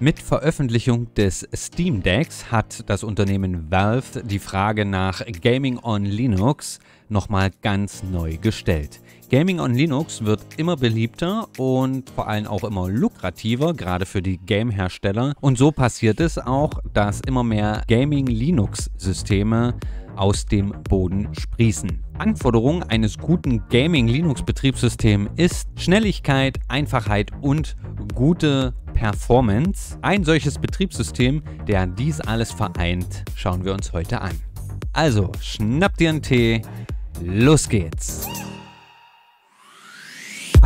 Mit Veröffentlichung des Steam Decks hat das Unternehmen Valve die Frage nach Gaming on Linux nochmal ganz neu gestellt. Gaming on Linux wird immer beliebter und vor allem auch immer lukrativer, gerade für die Game-Hersteller. Und so passiert es auch, dass immer mehr Gaming-Linux-Systeme aus dem Boden sprießen. Anforderung eines guten Gaming-Linux-Betriebssystems ist Schnelligkeit, Einfachheit und gute Performance. Ein solches Betriebssystem, der dies alles vereint, schauen wir uns heute an. Also, schnapp dir einen Tee, los geht's!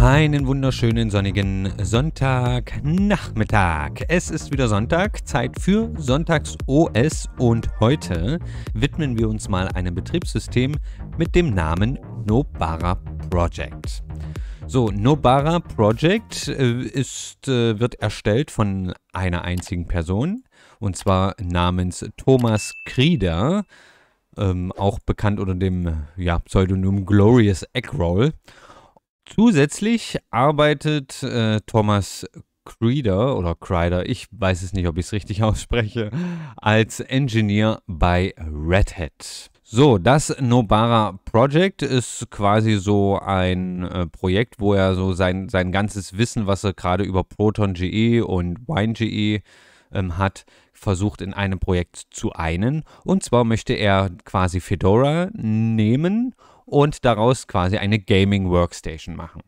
Einen wunderschönen sonnigen Sonntagnachmittag. Es ist wieder Sonntag, Zeit für Sonntags OS und heute widmen wir uns mal einem Betriebssystem mit dem Namen Nobara Project. So, Nobara Project äh, ist, äh, wird erstellt von einer einzigen Person und zwar namens Thomas Krieder, ähm, auch bekannt unter dem ja, Pseudonym Glorious Eggroll. Zusätzlich arbeitet äh, Thomas Creeder oder Crider, ich weiß es nicht, ob ich es richtig ausspreche, als Engineer bei Red Hat. So, das Nobara Project ist quasi so ein äh, Projekt, wo er so sein, sein ganzes Wissen, was er gerade über Proton.ge und Wine.ge ähm, hat, versucht in einem Projekt zu einen. Und zwar möchte er quasi Fedora nehmen und daraus quasi eine Gaming Workstation machen.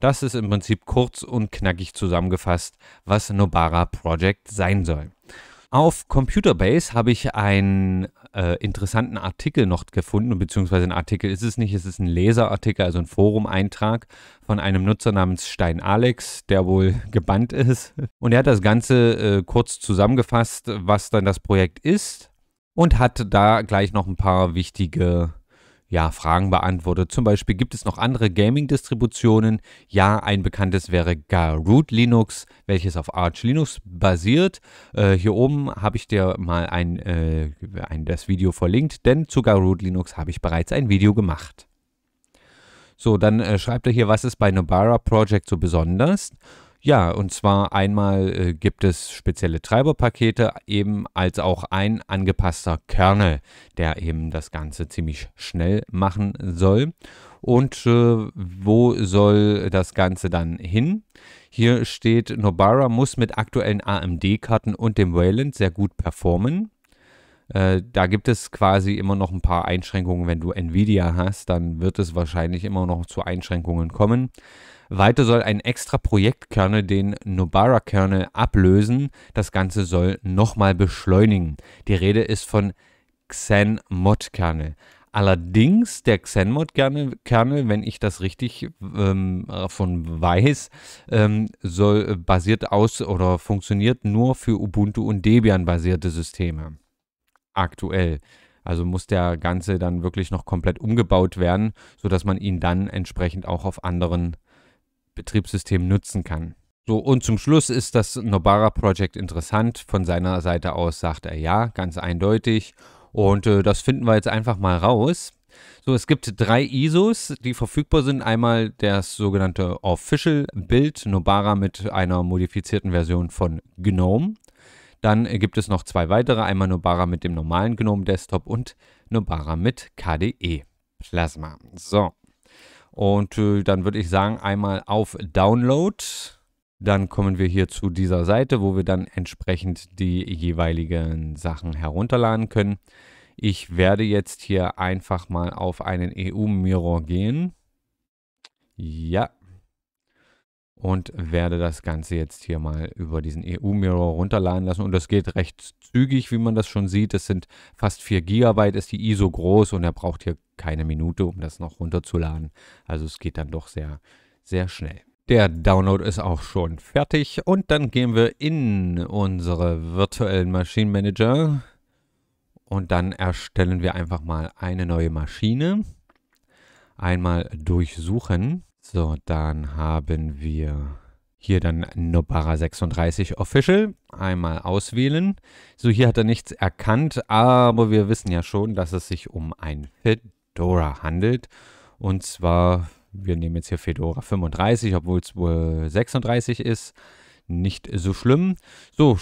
Das ist im Prinzip kurz und knackig zusammengefasst, was Nobara Project sein soll. Auf Computerbase habe ich einen äh, interessanten Artikel noch gefunden, beziehungsweise ein Artikel ist es nicht, es ist ein Leserartikel, also ein Forum-Eintrag von einem Nutzer namens Stein Alex, der wohl gebannt ist. Und er hat das Ganze äh, kurz zusammengefasst, was dann das Projekt ist und hat da gleich noch ein paar wichtige ja, Fragen beantwortet. Zum Beispiel gibt es noch andere Gaming-Distributionen. Ja, ein bekanntes wäre Garoot Linux, welches auf Arch Linux basiert. Äh, hier oben habe ich dir mal ein, äh, ein, das Video verlinkt, denn zu Garoot Linux habe ich bereits ein Video gemacht. So, dann äh, schreibt er hier, was ist bei Nobara Project so besonders? Ja, und zwar einmal äh, gibt es spezielle Treiberpakete, eben als auch ein angepasster Kernel, der eben das Ganze ziemlich schnell machen soll. Und äh, wo soll das Ganze dann hin? Hier steht, Nobara muss mit aktuellen AMD-Karten und dem Wayland sehr gut performen. Äh, da gibt es quasi immer noch ein paar Einschränkungen. Wenn du Nvidia hast, dann wird es wahrscheinlich immer noch zu Einschränkungen kommen. Weiter soll ein extra Projektkernel den Nobara-Kernel ablösen. Das Ganze soll nochmal beschleunigen. Die Rede ist von xenmod kernel Allerdings der Xenmod-Kernel, wenn ich das richtig ähm, von weiß, ähm, soll, äh, basiert aus oder funktioniert nur für Ubuntu und Debian basierte Systeme. Aktuell. Also muss der Ganze dann wirklich noch komplett umgebaut werden, sodass man ihn dann entsprechend auch auf anderen Betriebssystem nutzen kann. So, und zum Schluss ist das Nobara Project interessant. Von seiner Seite aus sagt er ja, ganz eindeutig. Und äh, das finden wir jetzt einfach mal raus. So, es gibt drei ISOs, die verfügbar sind. Einmal das sogenannte Official Build Nobara mit einer modifizierten Version von GNOME. Dann gibt es noch zwei weitere, einmal Nobara mit dem normalen GNOME Desktop und Nobara mit KDE Plasma. So, und äh, dann würde ich sagen, einmal auf Download. Dann kommen wir hier zu dieser Seite, wo wir dann entsprechend die jeweiligen Sachen herunterladen können. Ich werde jetzt hier einfach mal auf einen EU-Mirror gehen. Ja, und werde das Ganze jetzt hier mal über diesen EU-Mirror runterladen lassen. Und das geht recht zügig, wie man das schon sieht. Es sind fast 4 GB, ist die ISO groß und er braucht hier keine Minute, um das noch runterzuladen. Also es geht dann doch sehr, sehr schnell. Der Download ist auch schon fertig und dann gehen wir in unsere virtuellen Maschinenmanager und dann erstellen wir einfach mal eine neue Maschine. Einmal durchsuchen so, dann haben wir hier dann Nobara 36 Official. Einmal auswählen. So, hier hat er nichts erkannt, aber wir wissen ja schon, dass es sich um ein Fedora handelt. Und zwar, wir nehmen jetzt hier Fedora 35, obwohl es wohl 36 ist. Nicht so schlimm. So,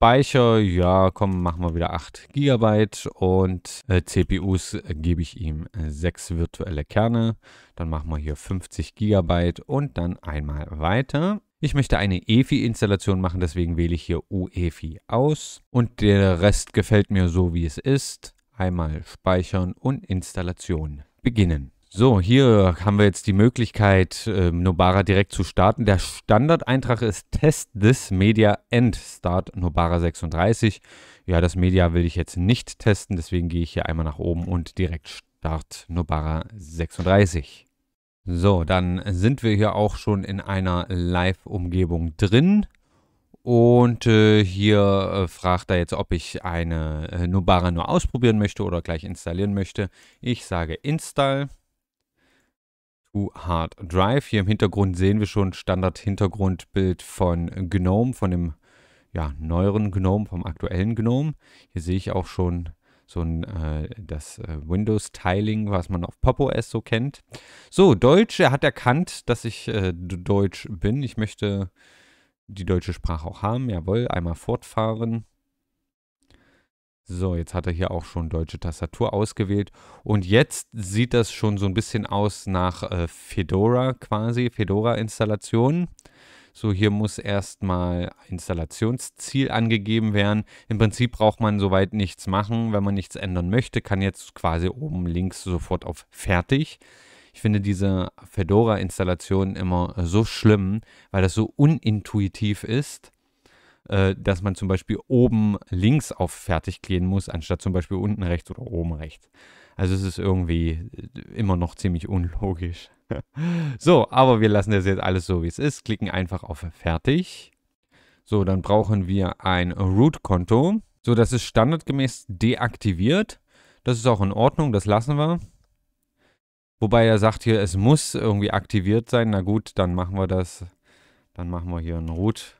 Speicher, ja, komm, machen wir wieder 8 GB und äh, CPUs äh, gebe ich ihm äh, 6 virtuelle Kerne. Dann machen wir hier 50 GB und dann einmal weiter. Ich möchte eine EFI-Installation machen, deswegen wähle ich hier UEFI aus. Und der Rest gefällt mir so, wie es ist. Einmal speichern und Installation beginnen. So, hier haben wir jetzt die Möglichkeit, ähm, Nobara direkt zu starten. Der Standardeintrag ist Test this Media End Start Nobara 36. Ja, das Media will ich jetzt nicht testen, deswegen gehe ich hier einmal nach oben und direkt Start Nobara 36. So, dann sind wir hier auch schon in einer Live-Umgebung drin. Und äh, hier äh, fragt er jetzt, ob ich eine äh, Nobara nur ausprobieren möchte oder gleich installieren möchte. Ich sage Install. Hard Drive. Hier im Hintergrund sehen wir schon Standard-Hintergrundbild von GNOME, von dem ja, neueren GNOME, vom aktuellen GNOME. Hier sehe ich auch schon so ein, äh, das äh, Windows-Tiling, was man auf Pop! OS so kennt. So, Deutsch, er hat erkannt, dass ich äh, Deutsch bin. Ich möchte die deutsche Sprache auch haben. Jawohl, einmal fortfahren. So, jetzt hat er hier auch schon deutsche Tastatur ausgewählt. Und jetzt sieht das schon so ein bisschen aus nach äh, Fedora quasi, Fedora-Installation. So, hier muss erstmal Installationsziel angegeben werden. Im Prinzip braucht man soweit nichts machen. Wenn man nichts ändern möchte, kann jetzt quasi oben links sofort auf Fertig. Ich finde diese Fedora-Installation immer so schlimm, weil das so unintuitiv ist. Äh, dass man zum Beispiel oben links auf Fertig klären muss, anstatt zum Beispiel unten rechts oder oben rechts. Also es ist irgendwie äh, immer noch ziemlich unlogisch. so, aber wir lassen das jetzt alles so, wie es ist. Klicken einfach auf Fertig. So, dann brauchen wir ein Root-Konto. So, das ist standardgemäß deaktiviert. Das ist auch in Ordnung, das lassen wir. Wobei er sagt hier, es muss irgendwie aktiviert sein. Na gut, dann machen wir das. Dann machen wir hier ein Root. konto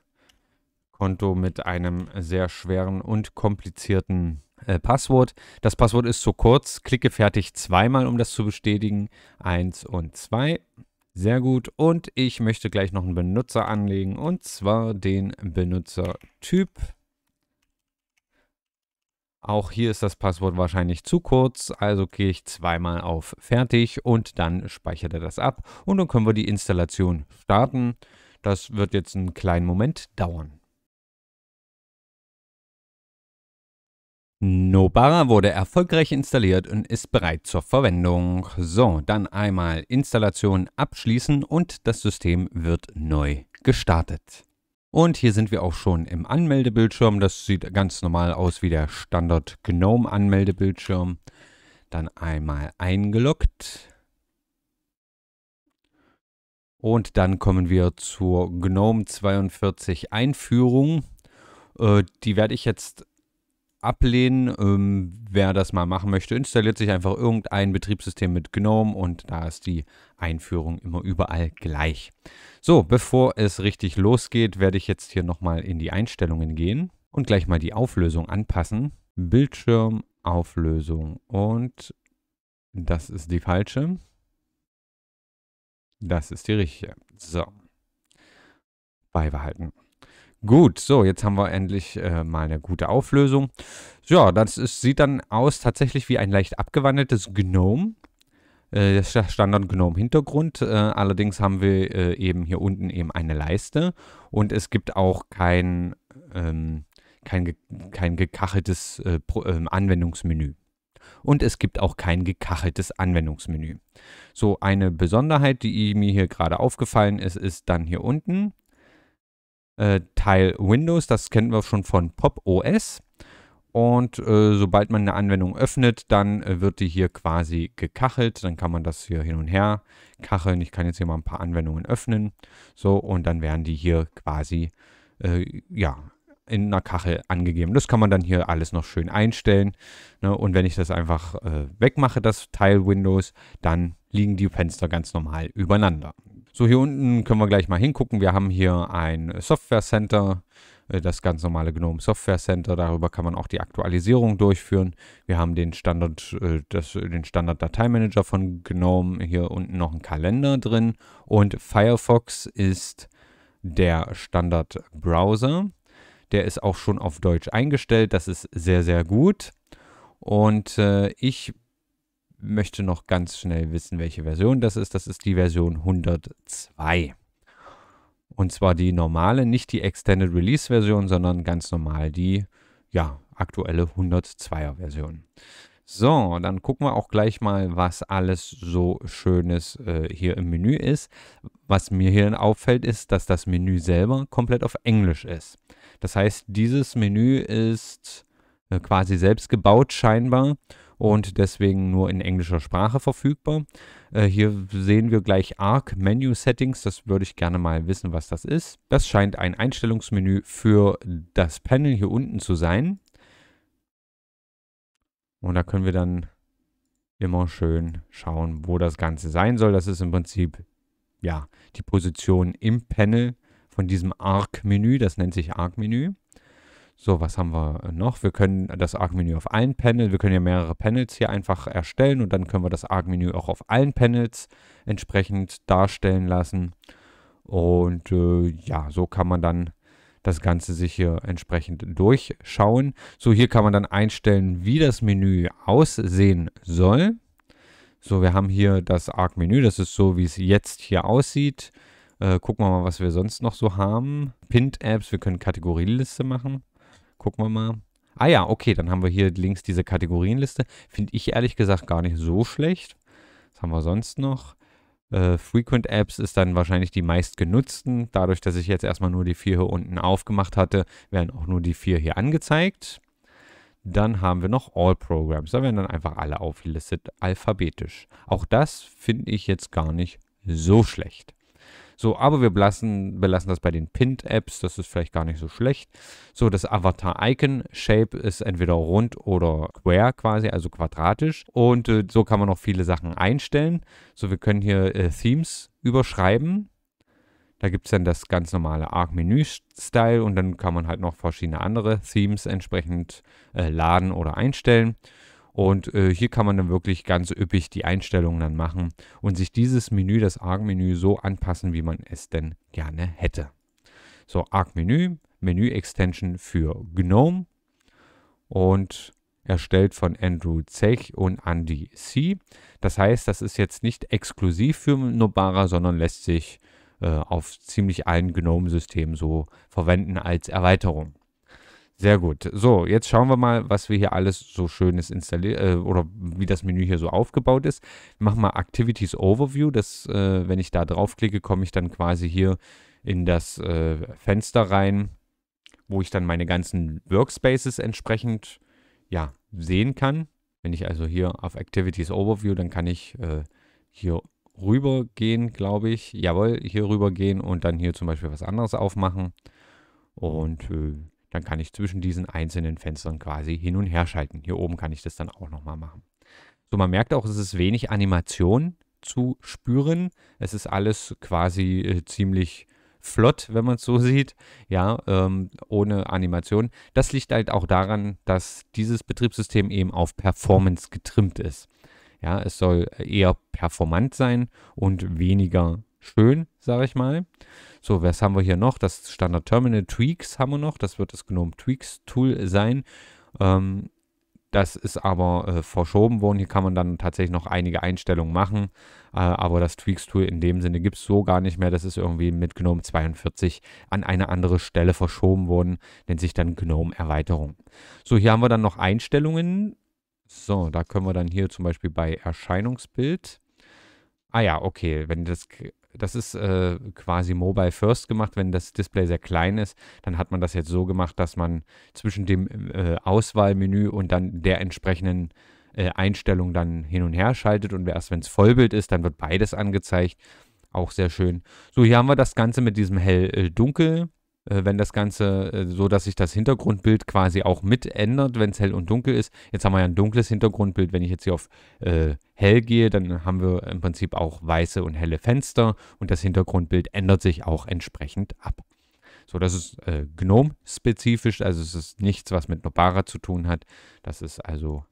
Konto mit einem sehr schweren und komplizierten äh, Passwort. Das Passwort ist zu kurz. Klicke fertig zweimal, um das zu bestätigen. Eins und zwei. Sehr gut. Und ich möchte gleich noch einen Benutzer anlegen und zwar den Benutzertyp. Auch hier ist das Passwort wahrscheinlich zu kurz, also gehe ich zweimal auf Fertig und dann speichert er das ab und dann können wir die Installation starten. Das wird jetzt einen kleinen Moment dauern. Nobara wurde erfolgreich installiert und ist bereit zur Verwendung. So, dann einmal Installation abschließen und das System wird neu gestartet. Und hier sind wir auch schon im Anmeldebildschirm. Das sieht ganz normal aus wie der Standard GNOME Anmeldebildschirm. Dann einmal eingeloggt. Und dann kommen wir zur GNOME 42 Einführung. Äh, die werde ich jetzt ablehnen. Ähm, wer das mal machen möchte, installiert sich einfach irgendein Betriebssystem mit GNOME und da ist die Einführung immer überall gleich. So, bevor es richtig losgeht, werde ich jetzt hier nochmal in die Einstellungen gehen und gleich mal die Auflösung anpassen. Bildschirm, Auflösung und das ist die falsche. Das ist die richtige. So. Beibehalten. Gut, so, jetzt haben wir endlich äh, mal eine gute Auflösung. Ja, das ist, sieht dann aus tatsächlich wie ein leicht abgewandeltes Gnome. Äh, das Standard Gnome Hintergrund. Äh, allerdings haben wir äh, eben hier unten eben eine Leiste und es gibt auch kein, ähm, kein, kein gekacheltes äh, ähm, Anwendungsmenü. Und es gibt auch kein gekacheltes Anwendungsmenü. So, eine Besonderheit, die mir hier gerade aufgefallen ist, ist dann hier unten äh, Teil Windows. Das kennen wir schon von Pop OS. Und äh, sobald man eine Anwendung öffnet, dann äh, wird die hier quasi gekachelt. Dann kann man das hier hin und her kacheln. Ich kann jetzt hier mal ein paar Anwendungen öffnen. So, und dann werden die hier quasi, äh, ja, in einer Kachel angegeben. Das kann man dann hier alles noch schön einstellen. Ne? Und wenn ich das einfach äh, wegmache, das Teil Windows, dann liegen die Fenster ganz normal übereinander. So, hier unten können wir gleich mal hingucken. Wir haben hier ein Software Center, äh, das ganz normale GNOME Software Center. Darüber kann man auch die Aktualisierung durchführen. Wir haben den Standard, äh, das, den Standard Dateimanager von GNOME. Hier unten noch ein Kalender drin. Und Firefox ist der Standard Browser. Der ist auch schon auf Deutsch eingestellt. Das ist sehr, sehr gut. Und äh, ich möchte noch ganz schnell wissen, welche Version das ist. Das ist die Version 102. Und zwar die normale, nicht die Extended Release Version, sondern ganz normal die ja, aktuelle 102er Version. So, dann gucken wir auch gleich mal, was alles so Schönes äh, hier im Menü ist. Was mir hier auffällt, ist, dass das Menü selber komplett auf Englisch ist. Das heißt, dieses Menü ist äh, quasi selbst gebaut scheinbar und deswegen nur in englischer Sprache verfügbar. Äh, hier sehen wir gleich Arc Menu Settings. Das würde ich gerne mal wissen, was das ist. Das scheint ein Einstellungsmenü für das Panel hier unten zu sein. Und da können wir dann immer schön schauen, wo das Ganze sein soll. Das ist im Prinzip ja die Position im Panel von diesem Arc-Menü. Das nennt sich Arc-Menü. So, was haben wir noch? Wir können das Arc-Menü auf allen Panels, wir können ja mehrere Panels hier einfach erstellen und dann können wir das Arc-Menü auch auf allen Panels entsprechend darstellen lassen. Und äh, ja, so kann man dann das Ganze sich hier entsprechend durchschauen. So, hier kann man dann einstellen, wie das Menü aussehen soll. So, wir haben hier das Arc-Menü, das ist so, wie es jetzt hier aussieht. Äh, gucken wir mal, was wir sonst noch so haben. pint apps wir können Kategorieliste machen. Gucken wir mal. Ah ja, okay, dann haben wir hier links diese Kategorienliste. Finde ich ehrlich gesagt gar nicht so schlecht. Was haben wir sonst noch? Äh, Frequent Apps ist dann wahrscheinlich die meistgenutzten. Dadurch, dass ich jetzt erstmal nur die vier hier unten aufgemacht hatte, werden auch nur die vier hier angezeigt. Dann haben wir noch All Programs. Da werden dann einfach alle aufgelistet, alphabetisch. Auch das finde ich jetzt gar nicht so schlecht. So, aber wir belassen, belassen das bei den pint apps das ist vielleicht gar nicht so schlecht. So, das Avatar-Icon-Shape ist entweder rund oder square quasi, also quadratisch. Und äh, so kann man noch viele Sachen einstellen. So, wir können hier äh, Themes überschreiben. Da gibt es dann das ganz normale Arc-Menü-Style und dann kann man halt noch verschiedene andere Themes entsprechend äh, laden oder einstellen. Und äh, hier kann man dann wirklich ganz üppig die Einstellungen dann machen und sich dieses Menü, das Arc-Menü, so anpassen, wie man es denn gerne hätte. So, Arc-Menü, Menü-Extension für GNOME und erstellt von Andrew Zech und Andy C. Das heißt, das ist jetzt nicht exklusiv für Nobara, sondern lässt sich äh, auf ziemlich allen GNOME-Systemen so verwenden als Erweiterung. Sehr gut. So, jetzt schauen wir mal, was wir hier alles so schönes installiert äh, oder wie das Menü hier so aufgebaut ist. Wir machen mal Activities Overview. Das, äh, wenn ich da draufklicke, komme ich dann quasi hier in das äh, Fenster rein, wo ich dann meine ganzen Workspaces entsprechend ja, sehen kann. Wenn ich also hier auf Activities Overview, dann kann ich äh, hier rüber gehen, glaube ich. Jawohl, hier rüber gehen und dann hier zum Beispiel was anderes aufmachen. Und äh, dann kann ich zwischen diesen einzelnen Fenstern quasi hin und her schalten. Hier oben kann ich das dann auch nochmal machen. So, man merkt auch, es ist wenig Animation zu spüren. Es ist alles quasi äh, ziemlich flott, wenn man es so sieht, ja, ähm, ohne Animation. Das liegt halt auch daran, dass dieses Betriebssystem eben auf Performance getrimmt ist. Ja, es soll eher performant sein und weniger schön, sage ich mal. So, was haben wir hier noch? Das Standard Terminal Tweaks haben wir noch. Das wird das GNOME Tweaks Tool sein. Ähm, das ist aber äh, verschoben worden. Hier kann man dann tatsächlich noch einige Einstellungen machen. Äh, aber das Tweaks-Tool in dem Sinne gibt es so gar nicht mehr. Das ist irgendwie mit GNOME 42 an eine andere Stelle verschoben worden. Nennt sich dann GNOME-Erweiterung. So, hier haben wir dann noch Einstellungen. So, da können wir dann hier zum Beispiel bei Erscheinungsbild. Ah ja, okay, wenn das das ist äh, quasi Mobile First gemacht. Wenn das Display sehr klein ist, dann hat man das jetzt so gemacht, dass man zwischen dem äh, Auswahlmenü und dann der entsprechenden äh, Einstellung dann hin und her schaltet. Und erst wenn es Vollbild ist, dann wird beides angezeigt. Auch sehr schön. So, hier haben wir das Ganze mit diesem Hell-Dunkel. Äh, äh, wenn das Ganze, äh, so dass sich das Hintergrundbild quasi auch mit ändert, wenn es hell und dunkel ist. Jetzt haben wir ja ein dunkles Hintergrundbild. Wenn ich jetzt hier auf äh, hell gehe, dann haben wir im Prinzip auch weiße und helle Fenster und das Hintergrundbild ändert sich auch entsprechend ab. So, das ist äh, GNOME-spezifisch, also es ist nichts, was mit Nobara zu tun hat. Das ist also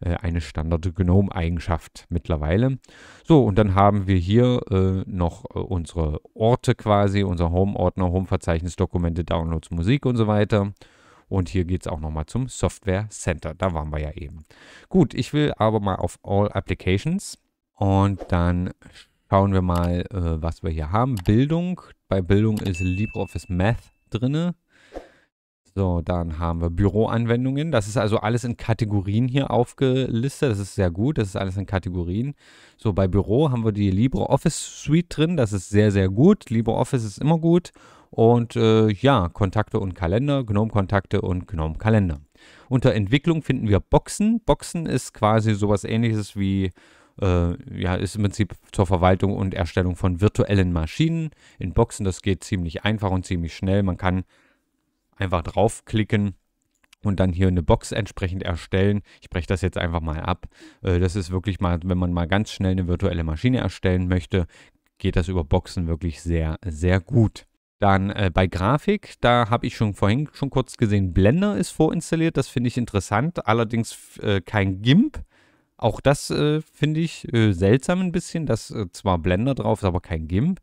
äh, eine Standard-Gnome-Eigenschaft mittlerweile. So, und dann haben wir hier äh, noch äh, unsere Orte quasi, unser Home-Ordner, Home-Verzeichnis, Dokumente, Downloads, Musik und so weiter. Und hier geht es auch nochmal zum Software Center. Da waren wir ja eben. Gut, ich will aber mal auf All Applications und dann schauen wir mal, äh, was wir hier haben. Bildung. Bei Bildung ist LibreOffice Math drinne. So, dann haben wir Büroanwendungen. Das ist also alles in Kategorien hier aufgelistet. Das ist sehr gut. Das ist alles in Kategorien. So, bei Büro haben wir die LibreOffice Suite drin. Das ist sehr, sehr gut. LibreOffice ist immer gut. Und äh, ja, Kontakte und Kalender, Gnome-Kontakte und Gnome-Kalender. Unter Entwicklung finden wir Boxen. Boxen ist quasi sowas ähnliches wie äh, ja, ist im Prinzip zur Verwaltung und Erstellung von virtuellen Maschinen in Boxen. Das geht ziemlich einfach und ziemlich schnell. Man kann einfach draufklicken und dann hier eine Box entsprechend erstellen. Ich breche das jetzt einfach mal ab. Äh, das ist wirklich mal, wenn man mal ganz schnell eine virtuelle Maschine erstellen möchte, geht das über Boxen wirklich sehr, sehr gut. Dann äh, bei Grafik, da habe ich schon vorhin schon kurz gesehen, Blender ist vorinstalliert, das finde ich interessant, allerdings äh, kein GIMP. Auch das äh, finde ich äh, seltsam ein bisschen, dass äh, zwar Blender drauf ist, aber kein GIMP.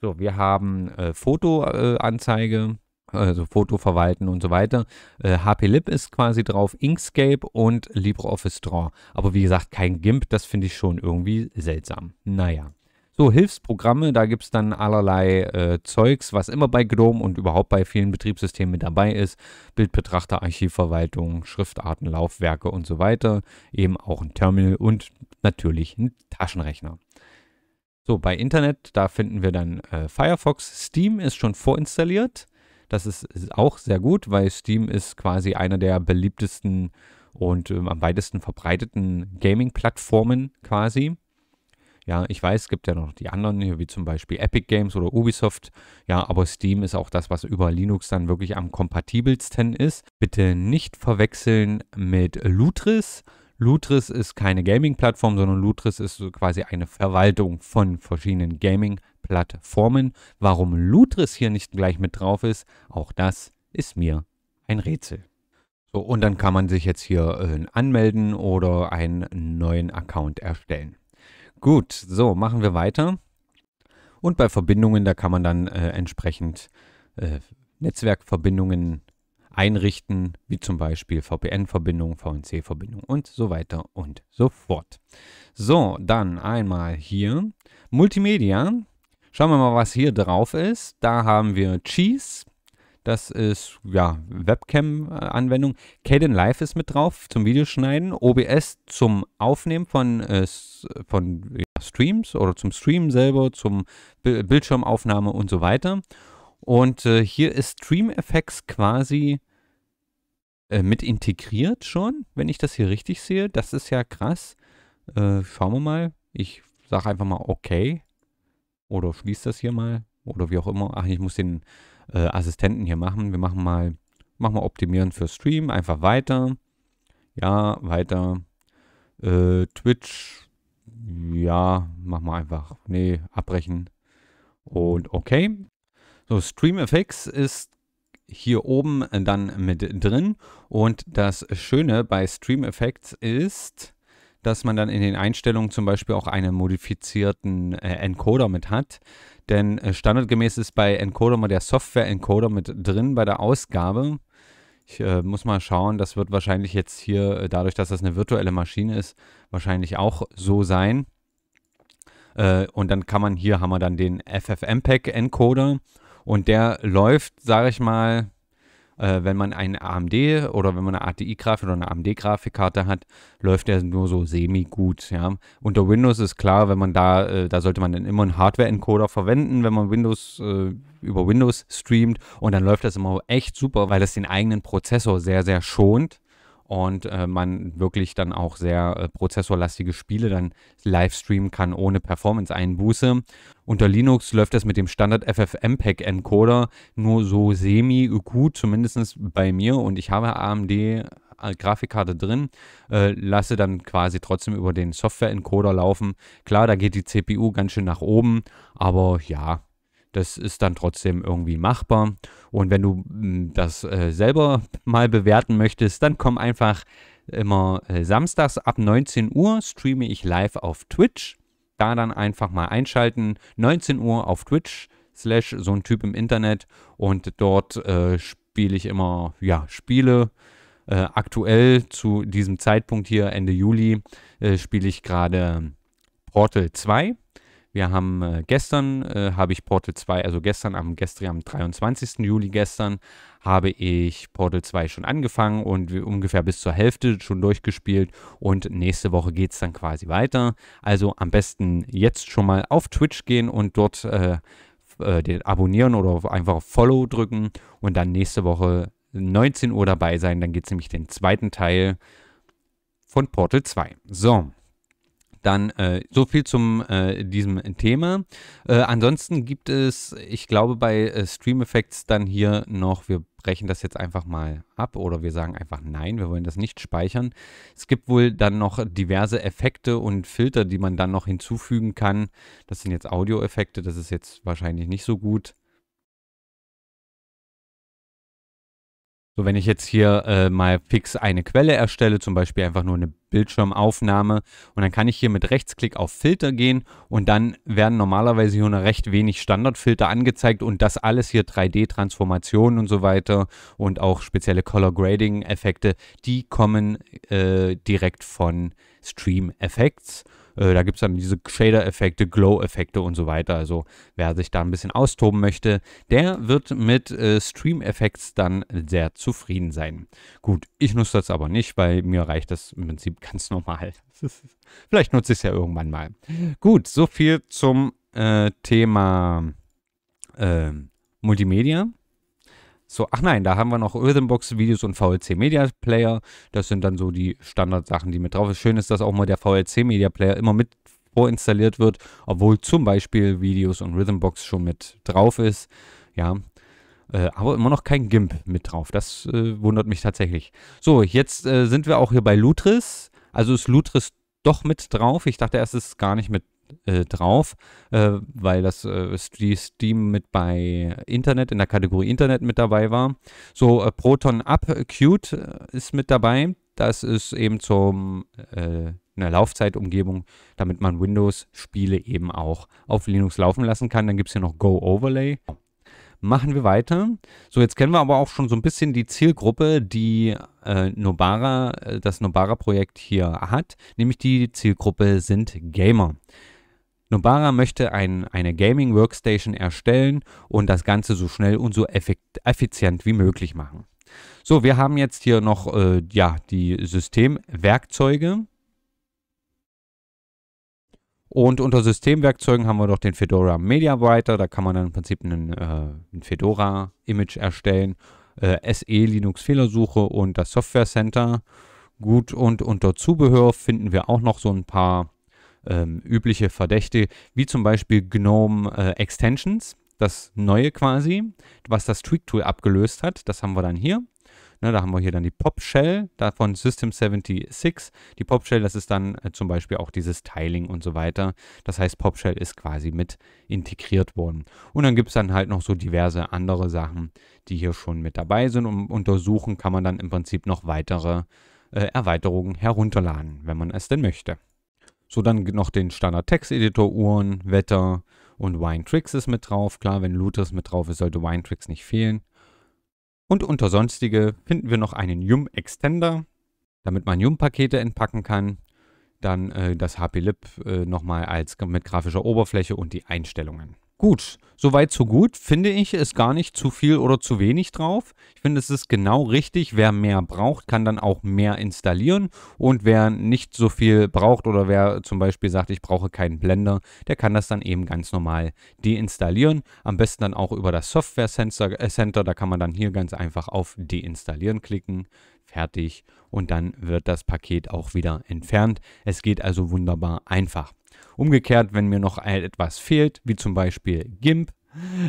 So, wir haben Fotoanzeige, also Foto verwalten und so weiter. Äh, HP Lib ist quasi drauf, Inkscape und LibreOffice Draw. Aber wie gesagt, kein GIMP, das finde ich schon irgendwie seltsam. Naja. So, Hilfsprogramme, da gibt es dann allerlei äh, Zeugs, was immer bei GNOME und überhaupt bei vielen Betriebssystemen dabei ist. Bildbetrachter, Archivverwaltung, Schriftarten, Laufwerke und so weiter. Eben auch ein Terminal und natürlich ein Taschenrechner. So, bei Internet, da finden wir dann äh, Firefox. Steam ist schon vorinstalliert. Das ist, auch sehr gut, weil Steam ist quasi einer der beliebtesten und ähm, am weitesten verbreiteten Gaming-Plattformen quasi. Ja, ich weiß, es gibt ja noch die anderen, hier wie zum Beispiel Epic Games oder Ubisoft. Ja, aber Steam ist auch das, was über Linux dann wirklich am kompatibelsten ist. Bitte nicht verwechseln mit Lutris. Lutris ist keine Gaming-Plattform, sondern Lutris ist quasi eine Verwaltung von verschiedenen Gaming-Plattformen. Plattformen. Warum Lutris hier nicht gleich mit drauf ist, auch das ist mir ein Rätsel. So, und dann kann man sich jetzt hier äh, anmelden oder einen neuen Account erstellen. Gut, so, machen wir weiter. Und bei Verbindungen, da kann man dann äh, entsprechend äh, Netzwerkverbindungen einrichten, wie zum Beispiel VPN-Verbindung, VNC-Verbindung und so weiter und so fort. So, dann einmal hier Multimedia. Schauen wir mal, was hier drauf ist. Da haben wir Cheese. Das ist ja Webcam-Anwendung. Caden Live ist mit drauf zum Videoschneiden. OBS zum Aufnehmen von, äh, von ja, Streams oder zum Streamen selber, zum Bi Bildschirmaufnahme und so weiter. Und äh, hier ist Stream Effects quasi äh, mit integriert schon, wenn ich das hier richtig sehe. Das ist ja krass. Äh, schauen wir mal. Ich sage einfach mal okay oder schließt das hier mal oder wie auch immer. Ach, ich muss den äh, Assistenten hier machen. Wir machen mal, machen mal optimieren für Stream, einfach weiter. Ja, weiter. Äh, Twitch, ja, machen wir einfach, nee, abbrechen. Und okay. So, Stream Effects ist hier oben äh, dann mit drin. Und das Schöne bei Stream Effects ist, dass man dann in den Einstellungen zum Beispiel auch einen modifizierten äh, Encoder mit hat. Denn äh, standardgemäß ist bei Encoder mal der Software-Encoder mit drin bei der Ausgabe. Ich äh, muss mal schauen, das wird wahrscheinlich jetzt hier, äh, dadurch, dass das eine virtuelle Maschine ist, wahrscheinlich auch so sein. Äh, und dann kann man hier, haben wir dann den FFmpeg-Encoder und der läuft, sage ich mal, äh, wenn man eine AMD oder wenn man eine ATI-Grafik oder eine AMD-Grafikkarte hat, läuft der nur so semi-gut. Ja. Unter Windows ist klar, wenn man da, äh, da sollte man dann immer einen Hardware-Encoder verwenden, wenn man Windows äh, über Windows streamt und dann läuft das immer echt super, weil das den eigenen Prozessor sehr, sehr schont und äh, man wirklich dann auch sehr äh, prozessorlastige Spiele dann live streamen kann ohne Performance-Einbuße. Unter Linux läuft das mit dem Standard FFmpeg Encoder nur so semi gut, zumindest bei mir und ich habe AMD äh, Grafikkarte drin, äh, lasse dann quasi trotzdem über den Software-Encoder laufen. Klar, da geht die CPU ganz schön nach oben, aber ja, das ist dann trotzdem irgendwie machbar. Und wenn du hm, das äh, selber mal bewerten möchtest, dann komm einfach immer äh, samstags ab 19 Uhr streame ich live auf Twitch. Da dann einfach mal einschalten. 19 Uhr auf Twitch slash so ein Typ im Internet. Und dort äh, spiele ich immer, ja, Spiele. Äh, aktuell zu diesem Zeitpunkt hier, Ende Juli, spiele ich gerade Portal 2 wir haben äh, gestern, äh, habe ich Portal 2, also gestern am, gestern, am 23. Juli gestern, habe ich Portal 2 schon angefangen und ungefähr bis zur Hälfte schon durchgespielt. Und nächste Woche geht es dann quasi weiter. Also am besten jetzt schon mal auf Twitch gehen und dort äh, äh abonnieren oder einfach auf Follow drücken und dann nächste Woche 19 Uhr dabei sein. Dann geht es nämlich den zweiten Teil von Portal 2. So. Dann äh, so viel zum äh, diesem Thema. Äh, ansonsten gibt es, ich glaube, bei äh, Stream Effects dann hier noch, wir brechen das jetzt einfach mal ab oder wir sagen einfach nein, wir wollen das nicht speichern. Es gibt wohl dann noch diverse Effekte und Filter, die man dann noch hinzufügen kann. Das sind jetzt Audio-Effekte, das ist jetzt wahrscheinlich nicht so gut. So, wenn ich jetzt hier äh, mal fix eine Quelle erstelle, zum Beispiel einfach nur eine Bildschirmaufnahme, und dann kann ich hier mit Rechtsklick auf Filter gehen und dann werden normalerweise hier nur recht wenig Standardfilter angezeigt und das alles hier 3D-Transformationen und so weiter und auch spezielle Color Grading-Effekte, die kommen äh, direkt von Stream Effects. Äh, da gibt es dann diese Shader-Effekte, Glow-Effekte und so weiter. Also wer sich da ein bisschen austoben möchte, der wird mit äh, Stream-Effekts dann sehr zufrieden sein. Gut, ich nutze das aber nicht, weil mir reicht das im Prinzip ganz normal. Vielleicht nutze ich es ja irgendwann mal. Gut, so viel zum äh, Thema ähm, Multimedia. So, ach nein, da haben wir noch Rhythmbox Videos und VLC Media Player. Das sind dann so die Standardsachen, die mit drauf sind. Schön ist, dass auch mal der VLC Media Player immer mit vorinstalliert wird, obwohl zum Beispiel Videos und Rhythmbox schon mit drauf ist. Ja, äh, aber immer noch kein GIMP mit drauf. Das äh, wundert mich tatsächlich. So, jetzt äh, sind wir auch hier bei Lutris. Also ist Lutris doch mit drauf. Ich dachte erst, es ist gar nicht mit äh, drauf, äh, weil das äh, Steam mit bei Internet, in der Kategorie Internet mit dabei war. So äh, Proton Up Cute äh, ist mit dabei. Das ist eben zum einer Laufzeitumgebung, damit man Windows-Spiele eben auch auf Linux laufen lassen kann. Dann gibt es hier noch Go Overlay. Machen wir weiter. So, jetzt kennen wir aber auch schon so ein bisschen die Zielgruppe, die äh, Nobara, das Nobara-Projekt hier hat. Nämlich die Zielgruppe sind Gamer. Nobara möchte ein, eine Gaming Workstation erstellen und das Ganze so schnell und so effizient wie möglich machen. So, wir haben jetzt hier noch äh, ja, die Systemwerkzeuge. Und unter Systemwerkzeugen haben wir doch den Fedora Media Writer. Da kann man dann im Prinzip einen, äh, ein Fedora-Image erstellen. Äh, SE Linux Fehlersuche und das Software Center. Gut, und unter Zubehör finden wir auch noch so ein paar ähm, übliche Verdächte, wie zum Beispiel GNOME äh, Extensions, das neue quasi, was das Tweak-Tool abgelöst hat. Das haben wir dann hier. Ne, da haben wir hier dann die Pop-Shell, davon System76. Die Pop-Shell, das ist dann äh, zum Beispiel auch dieses Tiling und so weiter. Das heißt, Pop-Shell ist quasi mit integriert worden. Und dann gibt es dann halt noch so diverse andere Sachen, die hier schon mit dabei sind. Und untersuchen kann man dann im Prinzip noch weitere äh, Erweiterungen herunterladen, wenn man es denn möchte. So, dann noch den Standard-Text-Editor, Uhren, Wetter und Winetrix ist mit drauf. Klar, wenn Looters mit drauf ist, sollte Winetrix nicht fehlen. Und unter Sonstige finden wir noch einen Yum-Extender, damit man Yum-Pakete entpacken kann. Dann äh, das HP-Lib äh, nochmal als, mit grafischer Oberfläche und die Einstellungen. Gut, soweit so gut, finde ich, ist gar nicht zu viel oder zu wenig drauf. Ich finde, es ist genau richtig. Wer mehr braucht, kann dann auch mehr installieren. Und wer nicht so viel braucht oder wer zum Beispiel sagt, ich brauche keinen Blender, der kann das dann eben ganz normal deinstallieren. Am besten dann auch über das Software Center. Äh, Center. Da kann man dann hier ganz einfach auf deinstallieren klicken. Fertig. Und dann wird das Paket auch wieder entfernt. Es geht also wunderbar einfach. Umgekehrt, wenn mir noch etwas fehlt, wie zum Beispiel GIMP,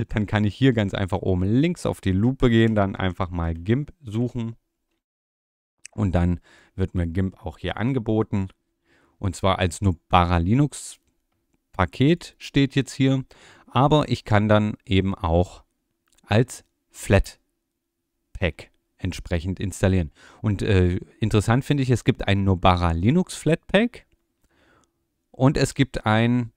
dann kann ich hier ganz einfach oben links auf die Lupe gehen, dann einfach mal GIMP suchen und dann wird mir GIMP auch hier angeboten und zwar als Nubara Linux Paket steht jetzt hier, aber ich kann dann eben auch als Flatpak entsprechend installieren. Und äh, interessant finde ich, es gibt ein Nubara Linux Flatpak und es gibt ein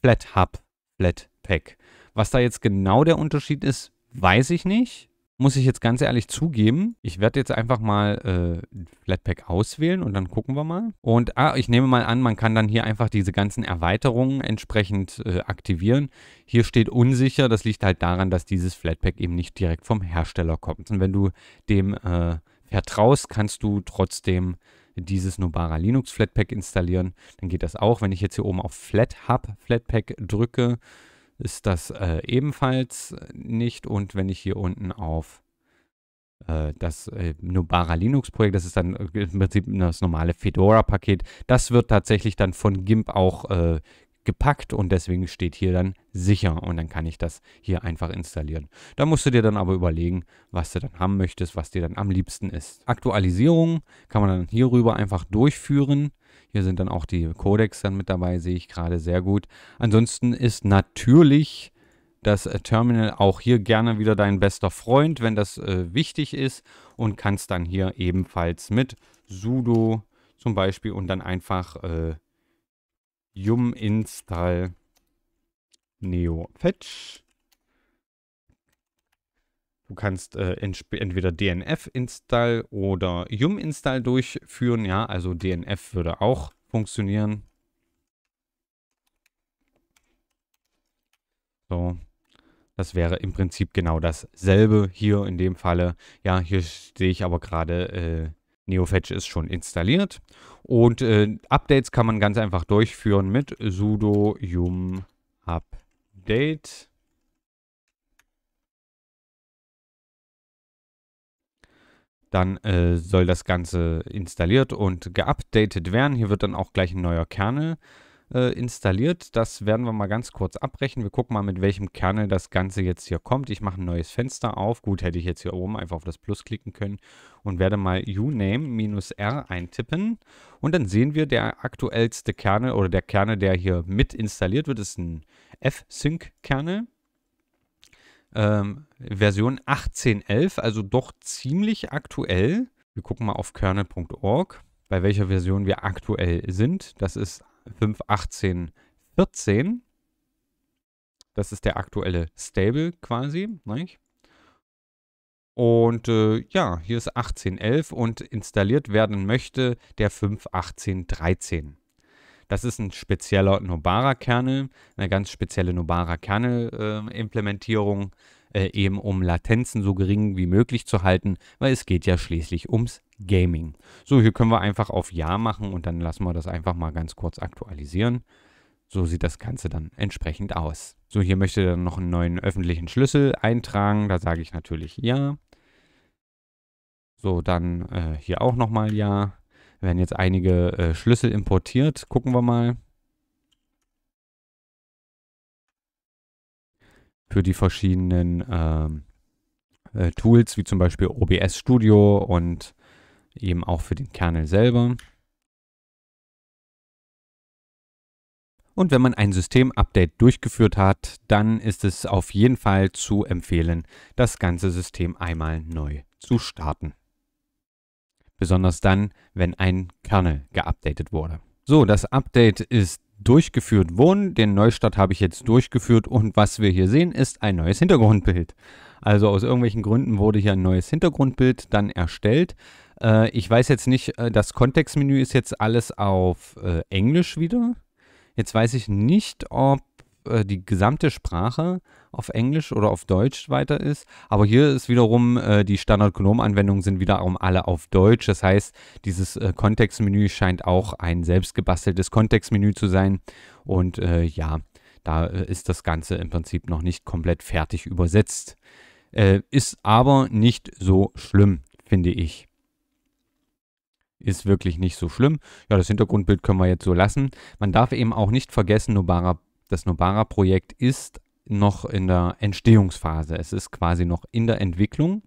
Flat Hub, Flat Pack. Was da jetzt genau der Unterschied ist, weiß ich nicht. Muss ich jetzt ganz ehrlich zugeben. Ich werde jetzt einfach mal äh, Flatpak auswählen und dann gucken wir mal. Und ah, ich nehme mal an, man kann dann hier einfach diese ganzen Erweiterungen entsprechend äh, aktivieren. Hier steht unsicher. Das liegt halt daran, dass dieses Flatpak eben nicht direkt vom Hersteller kommt. Und wenn du dem äh, vertraust, kannst du trotzdem dieses Nubara Linux Flatpak installieren. Dann geht das auch. Wenn ich jetzt hier oben auf Flathub Flatpak drücke, ist das äh, ebenfalls nicht. Und wenn ich hier unten auf äh, das äh, Nubara Linux Projekt, das ist dann äh, im Prinzip das normale Fedora-Paket, das wird tatsächlich dann von GIMP auch gepackt und deswegen steht hier dann sicher und dann kann ich das hier einfach installieren. Da musst du dir dann aber überlegen, was du dann haben möchtest, was dir dann am liebsten ist. Aktualisierung kann man dann hierüber einfach durchführen. Hier sind dann auch die Codecs dann mit dabei, sehe ich gerade sehr gut. Ansonsten ist natürlich das äh, Terminal auch hier gerne wieder dein bester Freund, wenn das äh, wichtig ist und kannst dann hier ebenfalls mit sudo zum Beispiel und dann einfach äh, yum install neo fetch. Du kannst äh, entweder DNF install oder yum install durchführen. Ja, also DNF würde auch funktionieren. So, das wäre im Prinzip genau dasselbe hier in dem Falle. Ja, hier sehe ich aber gerade äh, NeoFetch ist schon installiert und äh, Updates kann man ganz einfach durchführen mit sudo yum update. Dann äh, soll das Ganze installiert und geupdatet werden. Hier wird dann auch gleich ein neuer Kernel äh, äh, installiert. Das werden wir mal ganz kurz abbrechen. Wir gucken mal, mit welchem Kernel das Ganze jetzt hier kommt. Ich mache ein neues Fenster auf. Gut, hätte ich jetzt hier oben einfach auf das Plus klicken können und werde mal uname-r eintippen. Und dann sehen wir, der aktuellste Kernel oder der Kernel, der hier mit installiert wird, ist ein F-Sync-Kernel. Ähm, Version 18.11, also doch ziemlich aktuell. Wir gucken mal auf kernel.org, bei welcher Version wir aktuell sind. Das ist 5, 18, 14. Das ist der aktuelle Stable quasi. Nicht? Und äh, ja, hier ist 18.11 und installiert werden möchte der 5.18.13. Das ist ein spezieller Nobara-Kernel, eine ganz spezielle Nobara-Kernel-Implementierung. Äh, äh, eben um Latenzen so gering wie möglich zu halten, weil es geht ja schließlich ums Gaming. So, hier können wir einfach auf Ja machen und dann lassen wir das einfach mal ganz kurz aktualisieren. So sieht das Ganze dann entsprechend aus. So, hier möchte dann noch einen neuen öffentlichen Schlüssel eintragen. Da sage ich natürlich Ja. So, dann äh, hier auch nochmal Ja. Werden jetzt einige äh, Schlüssel importiert. Gucken wir mal. für die verschiedenen ähm, äh, Tools, wie zum Beispiel OBS Studio und eben auch für den Kernel selber. Und wenn man ein Systemupdate durchgeführt hat, dann ist es auf jeden Fall zu empfehlen, das ganze System einmal neu zu starten. Besonders dann, wenn ein Kernel geupdatet wurde. So, das Update ist durchgeführt wurden. Den Neustart habe ich jetzt durchgeführt und was wir hier sehen, ist ein neues Hintergrundbild. Also aus irgendwelchen Gründen wurde hier ein neues Hintergrundbild dann erstellt. Äh, ich weiß jetzt nicht, äh, das Kontextmenü ist jetzt alles auf äh, Englisch wieder. Jetzt weiß ich nicht, ob äh, die gesamte Sprache auf Englisch oder auf Deutsch weiter ist. Aber hier ist wiederum äh, die Standard-Gnome-Anwendungen sind wiederum alle auf Deutsch. Das heißt, dieses äh, Kontextmenü scheint auch ein selbstgebasteltes Kontextmenü zu sein. Und äh, ja, da äh, ist das Ganze im Prinzip noch nicht komplett fertig übersetzt. Äh, ist aber nicht so schlimm, finde ich ist wirklich nicht so schlimm. Ja, das Hintergrundbild können wir jetzt so lassen. Man darf eben auch nicht vergessen, Nobara das Nobara-Projekt ist noch in der Entstehungsphase. Es ist quasi noch in der Entwicklung.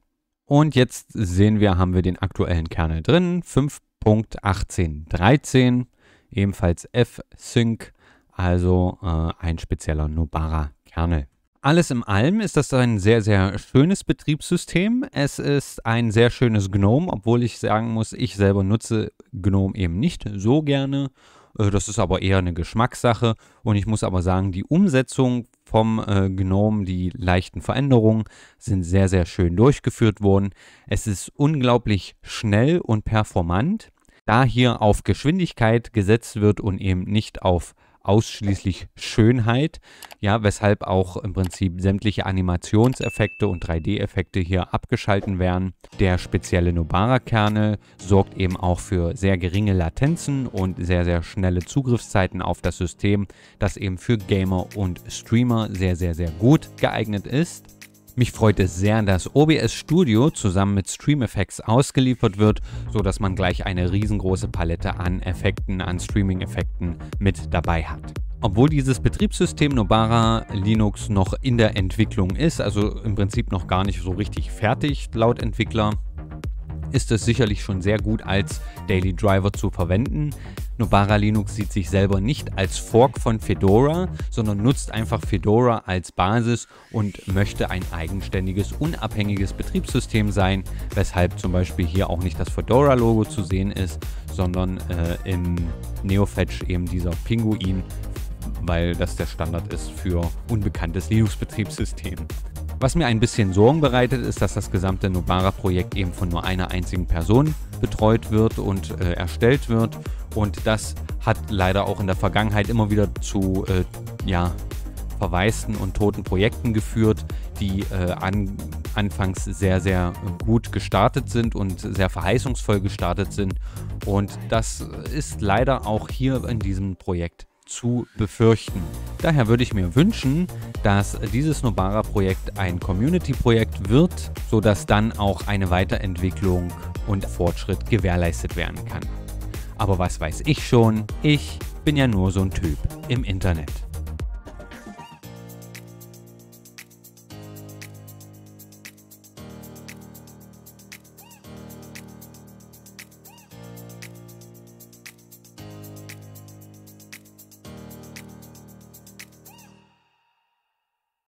Und jetzt sehen wir, haben wir den aktuellen Kernel drin. 5.18.13, ebenfalls F-Sync, also äh, ein spezieller Nobara-Kernel. Alles in allem ist das ein sehr, sehr schönes Betriebssystem. Es ist ein sehr schönes GNOME, obwohl ich sagen muss, ich selber nutze GNOME eben nicht so gerne äh, das ist aber eher eine Geschmackssache und ich muss aber sagen, die Umsetzung vom äh, Gnome, die leichten Veränderungen sind sehr, sehr schön durchgeführt worden. Es ist unglaublich schnell und performant, da hier auf Geschwindigkeit gesetzt wird und eben nicht auf ausschließlich Schönheit, ja, weshalb auch im Prinzip sämtliche Animationseffekte und 3D-Effekte hier abgeschalten werden. Der spezielle Nobara-Kerne sorgt eben auch für sehr geringe Latenzen und sehr, sehr schnelle Zugriffszeiten auf das System, das eben für Gamer und Streamer sehr, sehr, sehr gut geeignet ist. Mich freut es sehr, dass OBS Studio zusammen mit Stream Effects ausgeliefert wird, so dass man gleich eine riesengroße Palette an Effekten, an Streaming-Effekten mit dabei hat. Obwohl dieses Betriebssystem Nobara Linux noch in der Entwicklung ist, also im Prinzip noch gar nicht so richtig fertig laut Entwickler, ist es sicherlich schon sehr gut als Daily Driver zu verwenden, Nobara Linux sieht sich selber nicht als Fork von Fedora, sondern nutzt einfach Fedora als Basis und möchte ein eigenständiges, unabhängiges Betriebssystem sein, weshalb zum Beispiel hier auch nicht das Fedora-Logo zu sehen ist, sondern äh, im Neofetch eben dieser Pinguin, weil das der Standard ist für unbekanntes Linux-Betriebssystem. Was mir ein bisschen Sorgen bereitet, ist, dass das gesamte Nobara-Projekt eben von nur einer einzigen Person betreut wird und äh, erstellt wird. Und das hat leider auch in der Vergangenheit immer wieder zu äh, ja, verwaisten und toten Projekten geführt, die äh, an, anfangs sehr, sehr gut gestartet sind und sehr verheißungsvoll gestartet sind. Und das ist leider auch hier in diesem Projekt zu befürchten. Daher würde ich mir wünschen, dass dieses Nobara-Projekt ein Community-Projekt wird, sodass dann auch eine Weiterentwicklung und Fortschritt gewährleistet werden kann. Aber was weiß ich schon, ich bin ja nur so ein Typ im Internet.